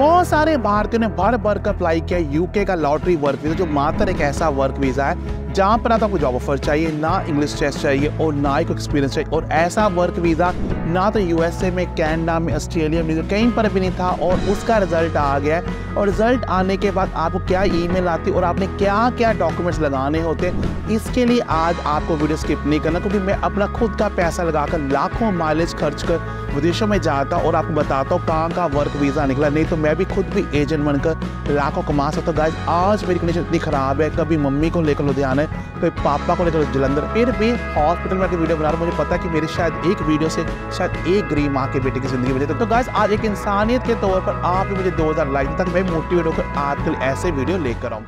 बहुत सारे भारतीयों ने भर भर कर अप्लाई किया यूके का लॉटरी वर्क वीज़ा जो मात्र एक ऐसा वर्क वीज़ा है जहाँ पर ना तो आपको जॉब ऑफर चाहिए ना इंग्लिश टेस्ट चाहिए और ना ही कोई एक्सपीरियंस चाहिए और ऐसा वर्क वीज़ा ना तो यूएसए में कैनडा में ऑस्ट्रेलिया में कहीं पर भी नहीं था और उसका रिजल्ट आ गया और रिजल्ट आने के बाद आपको क्या ईमेल आती और आपने क्या क्या डॉक्यूमेंट्स लगाने होते इसके लिए आज आपको वीडियो स्किप नहीं करना क्योंकि मैं अपना खुद का पैसा लगाकर लाखों माइलेज खर्च कर विदेशों में जाता और आपको बताता हूँ कहाँ का वर्क वीज़ा निकला नहीं तो मैं भी खुद भी एजेंट बनकर लाखों कमा सकता हूँ गाइज आज मेरी कंडीशन इतनी ख़राब है कभी मम्मी को लेकर लुधियाना कभी पापा को लेकर जलंधर फिर भी हॉस्पिटल में वीडियो बना रहा मुझे पता कि मेरी शायद एक वीडियो से शायद एक गरीब माँ के बेटे की जिंदगी बचे तो गाइस आज एक इंसानियत के तौर पर भी मुझे दो हज़ार लाइक तक मैं मोटिवेट होकर आजकल ऐसे वीडियो लेकर आऊँ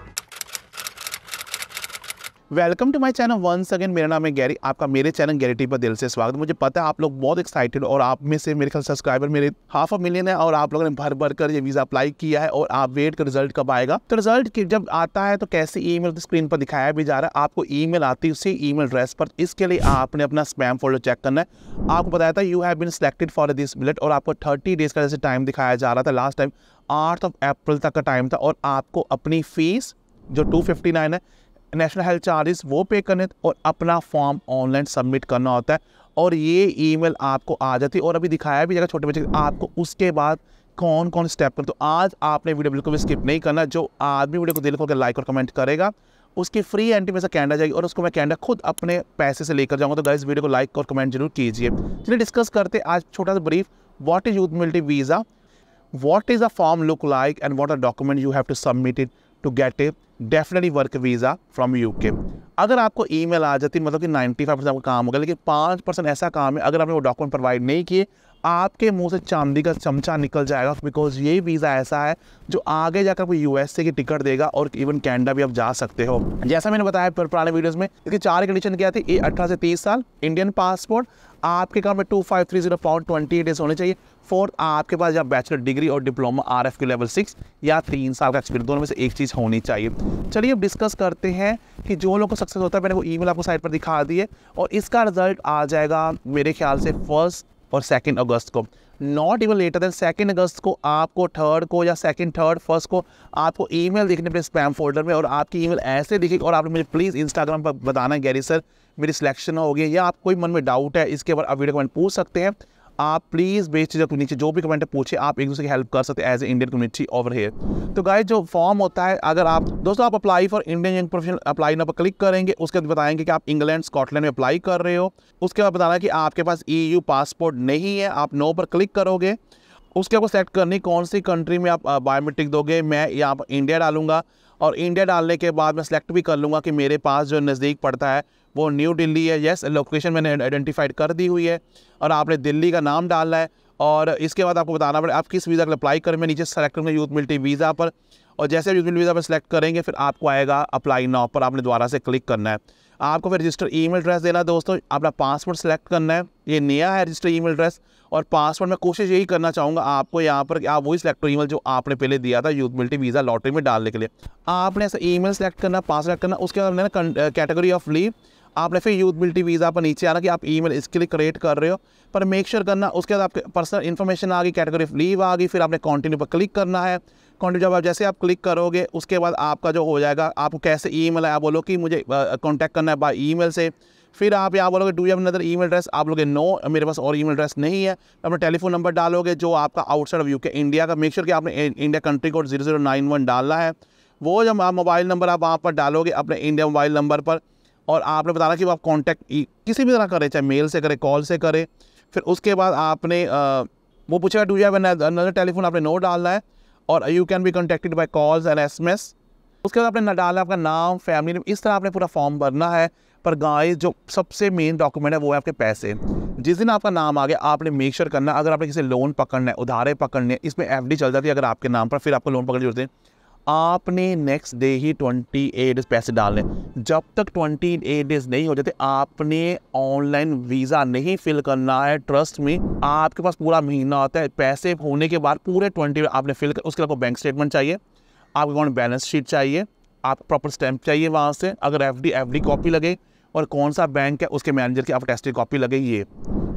welcome to my channel one second मेरा नाम है गैरी आपका मेरे चैनल गैरिटी पर दिल से स्वागत मुझे पता है आप लोग बहुत एक्साइटेड और आप में से मेरे ख्याल सब्सक्राइबर मेरे हाफ अ मिलियन है और आप लोगों ने भर भर कर ये वीज़ा अप्लाई किया है और आप वेट कर रिजल्ट कब आएगा तो रिजल्ट की जब आता है तो कैसे ई मेल स्क्रीन पर दिखाया भी जा रहा है आपको ई मेल आती है उसी ई मेल एड्रेस पर इसके लिए आपने अपना स्पैम फोल्डर चेक करना है आपको बताया था you have been selected for this ballot और आपको थर्टी डेज का जैसे टाइम दिखाया जा रहा था लास्ट टाइम आठ ऑफ अप्रैल तक का टाइम था और आपको अपनी फीस जो टू फिफ्टी नाइन है नेशनल हेल्थ चार्जेस वो पे करने और अपना फॉर्म ऑनलाइन सबमिट करना होता है और ये ईमेल आपको आ जाती है और अभी दिखाया भी जाएगा छोटे बच्चे आपको उसके बाद कौन कौन स्टेप कर तो आज आपने वीडियो बिल्कुल भी स्किप नहीं करना जो आदमी वीडियो को दिल खोल के लाइक और कमेंट करेगा उसकी फ्री एंट्री में से कैंडा जाएगी और उसको मैं कैंडा खुद अपने पैसे से लेकर जाऊंगा तो गाइस वीडियो को लाइक और कमेंट जरूर कीजिए चलिए डिस्कस करते आज छोटा सा brief what is youth mobility visa what is a form look like and what are document you have to submit it to get a definitely work visa from UK अगर आपको mail आ जाती मतलब कि 95 percent आपका काम हो गया लेकिन पाँच परसेंट ऐसा काम है अगर आपने वो डॉक्यूमेंट प्रोवाइड नहीं किए आपके मुंह से चांदी का चमचा निकल जाएगा बिकॉज ये वीज़ा ऐसा है जो आगे जाकर आपको यूएसए की टिकट देगा और इवन कैनेडा भी आप जा सकते हो जैसा मैंने बताया पुराने वीडियोस में इसके चार कंडीशन क्या थी ए अठारह से तीस साल इंडियन पासपोर्ट आपके काम में two five three zero pound twenty days होने चाहिए फोर्थ आपके पास या बैचलर डिग्री और डिप्लोमा आर एफ के लेवल सिक्स या तीन साल का एक्सपीरियंस दोनों में से एक चीज़ होनी चाहिए चलिए अब डिस्कस करते हैं कि जो लोग को सक्सेस होता है मैंने वो ईमेल आपको साइट पर दिखा दी है और इसका रिजल्ट आ जाएगा मेरे ख्याल से फर्स्ट और सेकेंड अगस्त को not even later than second अगस्त को आपको थर्ड को या सेकेंड थर्ड फर्स्ट को आपको ई मेल दिखने पर स्पैम फोल्डर में और आपकी ई मेल ऐसे दिखेगी और आपने मुझे प्लीज़ इंस्टाग्राम पर बताना गैरी सर मेरी सिलेक्शन हो गई या आप कोई मन में डाउट है इसके बाद आप वीडियो कमेंट पूछ सकते हैं आप प्लीज़ बेचते जब नीचे जो भी कमेंट है पूछे आप एक दूसरे की हेल्प कर सकते हैं as a Indian community over here तो गाइज जो फॉर्म होता है अगर आप दोस्तों आप apply for Indian young professional apply number पर क्लिक करेंगे उसके बाद बताएंगे कि आप इंग्लैंड स्कॉटलैंड में अप्लाई कर रहे हो उसके बाद बताना कि आपके पास ई e पासपोर्ट नहीं है आप नो पर क्लिक करोगे उसके आपको सेलेक्ट करनी कौन सी कंट्री में आप बायोमेट्रिक दोगे मैं यहाँ पर इंडिया डालूंगा और इंडिया डालने के बाद मैं सेलेक्ट भी कर लूँगा कि मेरे पास जो नज़दीक पड़ता है वो न्यू दिल्ली है येस लोकेशन मैंने आइडेंटिफाइड कर दी हुई है और आपने दिल्ली का नाम डालना है और इसके बाद आपको बताना पड़ेगा आप किस वीज़ा के अप्लाई करें मैं नीचे सेलेक्ट करूँगा यूथ मिल्टी वीज़ा पर और जैसे यूथ मिल्टी वीज़ा पर सेलेक्ट करेंगे फिर आपको आएगा अप्लाई नाउ पर आपने दोबारा से क्लिक करना है आपको फिर रजिस्टर ईमेल एड्रेस देना है दोस्तों अपना पासवर्ड सेलेक्ट करना है ये नया है रजिस्टर ईमेल एड्रेस और पासवर्ड मैं कोशिश यही करना चाहूँगा आपको यहाँ पर आप वही ई ईमेल जो आपने पहले दिया था यूथ मिल्टी वीज़ा लॉटरी में डालने के लिए आपने ऐसा ईमेल सेलेक्ट करना पासवर्ड करना उसके बाद मैंने कैटेगरी ऑफ लीव आपने फिर यूथ बिल्टी वीज़ा पर नीचे आना कि आप ईमेल इसके लिए क्रिएट कर रहे हो पर मेक श्योर sure करना उसके बाद आपके पर्सनल इन्फॉर्मेशन आ गई कैटेगरी लीव आ गई फिर आपने कॉन्टिन्यू पर क्लिक करना है कॉन्टिन्यू जब आप जैसे आप क्लिक करोगे उसके बाद आपका जो हो जाएगा आपको कैसे ई मेल है आप बोलो कि मुझे कॉन्टैक्ट करना है बाई ई मेल से फिर आप यहाँ बोलोगे डू यू नदर ई मेल एड्रेस आप लोगे नो मेरे पास और ई मेल एड्रेस नहीं है अपना टेलीफोन नंबर डालोगे जो आपका outside of U K India का मेक श्योर sure कि आपने India country code zero zero nine one डालना है वो जब आप मोबाइल नंबर आप वहाँ पर डालोगे अपने इंडिया मोबाइल नंबर पर और आपने बताना कि आप कॉन्टैक्ट किसी भी तरह करें चाहे मेल से करें कॉल से करें फिर उसके बाद आपने आ, वो पूछेगा do you have another telephone आपने नोट डालना है और you can be contacted by calls and S M S उसके बाद आपने डालना है आपका नाम फैमिली नेम इस तरह आपने पूरा फॉर्म भरना है पर गाइस जो सबसे मेन डॉक्यूमेंट है वो है आपके पैसे जिस दिन आपका नाम आ गया आपने मेक श्योर sure करना अगर आपने किसी लोन पकड़ना है उधारे पकड़ने इसमें एफ चल जाती है अगर आपके नाम पर फिर आपको लोन पकड़ जरूरत है आपने नेक्स्ट डे ही 28 डेज पैसे डालने जब तक 28 डेज नहीं हो जाते आपने ऑनलाइन वीज़ा नहीं फिल करना है ट्रस्ट में आपके पास पूरा महीना होता है पैसे होने के बाद पूरे 20 आपने फिल कर उसके लिए आपको बैंक स्टेटमेंट चाहिए आपको अकाउंट बैलेंस शीट चाहिए आप प्रॉपर स्टैंप चाहिए वहाँ से अगर एफ डी कॉपी लगे और कौन सा बैंक है उसके मैनेजर की आप टेस्टेड कॉपी लगे ये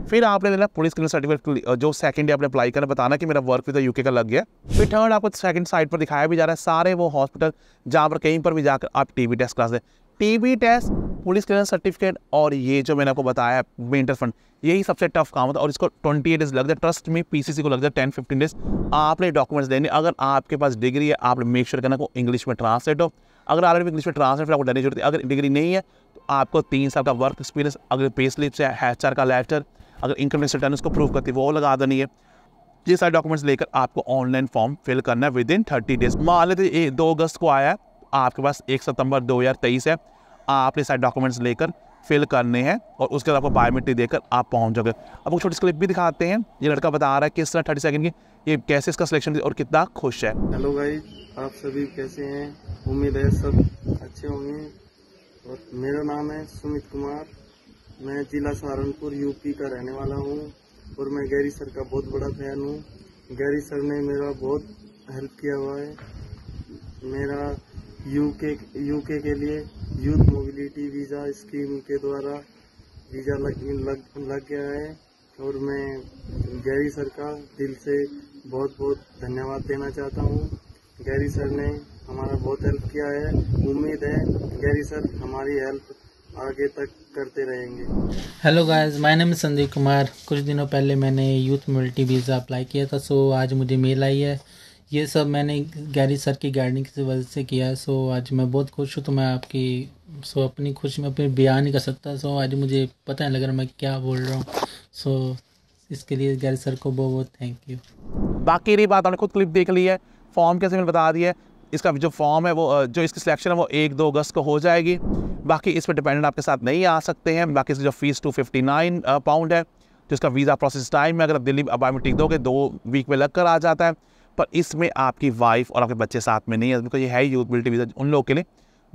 फिर आपने लेना पुलिस क्लियर सर्टिफिकेट जो सेकंड डे आपने अप्लाई करना बताना कि मेरा वर्क विद यूके का लग गया फिर थर्ड आपको सेकंड साइड पर दिखाया भी जा रहा है सारे वो हॉस्पिटल जहाँ पर कहीं पर भी जाकर आप टीबी टेस्ट करा T TB test police clear certificate और ये जो मैंने आपको बताया मेंटेन फंड यही सबसे टफ काम होता है और इसको 28 डेज लग जाए ट्रस्ट में पीसीसी को लग जाए 10 15 डेज आपने डॉक्यूमेंट्स देने अगर आपके पास डिग्री है आपने मेक श्योर करना को इंग्लिश में ट्रांसलेट हो अगर आपने इंग्लिश में ट्रांसलेट फिर आपको देने जरूरत है अगर डिग्री नहीं है तो आपको तीन साल का वर्क एक्सपीरियंस अगर पे स्लिप्स से एच का लेटर अगर इनकम टैक्स रिटर्न उसको प्रूव करती है वो लगा देनी है ये सारे डॉक्यूमेंट्स लेकर आपको ऑनलाइन फॉर्म फिल करना है विद इन थर्टी डेज मान लेते दो अगस्त को आया है आपके पास एक सितंबर 2023 है आपने सारे डॉक्यूमेंट्स लेकर फिल करने हैं और उसके बाद आपको बायोमेट्रिक देकर आप पहुंच जाओगे अब वो छोटी स्क्लिप भी दिखाते हैं ये लड़का बता रहा है किस तरह थर्टी सेकंड की ये कैसे इसका सिलेक्शन और कितना खुश है हेलो भाई आप सभी कैसे हैं उम्मीद है सब अच्छे होंगे और मेरा नाम है सुमित कुमार मैं जिला सहारनपुर यूपी का रहने वाला हूँ और मैं गैरी सर का बहुत बड़ा फैन हूँ गैरी सर ने मेरा बहुत हेल्प किया हुआ है मेरा यूके यूके के लिए यूथ मोबिलिटी वीज़ा स्कीम के द्वारा वीज़ा लग, लग लग गया है और मैं गैरी सर का दिल से बहुत बहुत धन्यवाद देना चाहता हूँ गैरी सर ने हमारा बहुत हेल्प किया है उम्मीद है गैरी सर हमारी हेल्प आगे तक करते रहेंगे hello guys my name Sandeep Kumar कुछ दिनों पहले मैंने यूथ मल्टी वीज़ा अप्लाई किया था सो आज मुझे मेल आई है ये सब मैंने गैरी सर की गाइडिंग की वजह से किया है सो आज मैं बहुत खुश हूँ तो मैं आपकी सो अपनी खुशी में अपनी बयान नहीं कर सकता सो आज मुझे पता नहीं लग रहा मैं क्या बोल रहा हूँ सो इसके लिए गैरी सर को बहुत बहुत थैंक यू बाकी रही बात आपने खुद क्लिप देख ली है फॉर्म कैसे मैंने बता दिया इसका जो फॉर्म है वो जो इसकी सिलेक्शन है वो एक दो अगस्त को हो जाएगी बाकी इस पर डिपेंडेंट आपके साथ नहीं आ सकते हैं बाकी इसकी जो fees two fifty nine pound है जिसका वीज़ा प्रोसेस टाइम है अगर आप दिल्ली टिक दोगे दो वीक में लग कर आ जाता है पर इसमें आपकी वाइफ और आपके बच्चे साथ में नहीं है बिकॉज ये है यूथ बिल्टी वीज़ा उन लोगों के लिए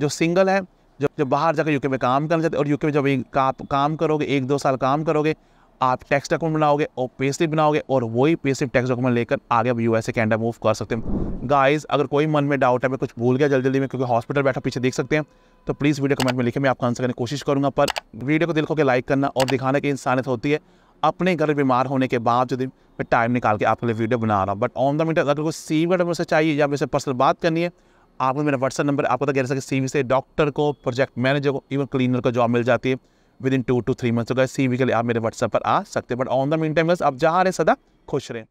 जो सिंगल है जो जो बाहर जाकर यूके में काम करना चाहते और यूके में जब का, काम करोगे एक दो साल काम करोगे आप टैक्स डॉक्यूमेंट बनाओगे और पेस्लिप बनाओगे और वही पेस्लिप टैक्स डॉक्यूमेंट लेकर आगे U S A Canada move कर सकते हैं गाइज़ अगर कोई मन में डाउट है मैं कुछ भूल गया जल्दी जल्दी में क्योंकि हॉस्पिटल बैठा पीछे देख सकते हैं तो प्लीज़ वीडियो कमेंट में लिखे मैं आपका आंसर करने की कोशिश करूँगा पर वीडियो को दिल को के लाइक करना और दिखाने की इंसानियत होती है अपने घर बीमार होने के बाद यदि मैं टाइम निकाल के आपके लिए वीडियो बना रहा हूँ बट ऑन द मीटर अगर कोई सी वी नंबर से चाहिए या मेरे पर्सनल बात करनी है आपने मेरा व्हाट्सअप नंबर आपको तो कह सकते सी से डॉक्टर को प्रोजेक्ट मैनेजर को इवन क्लीनर को जॉब मिल जाती है within two two three months तो सी वी के लिए आप मेरे व्हाट्सअप पर आ सकते हैं but on the mean time आप जा रहे सदा खुश रहें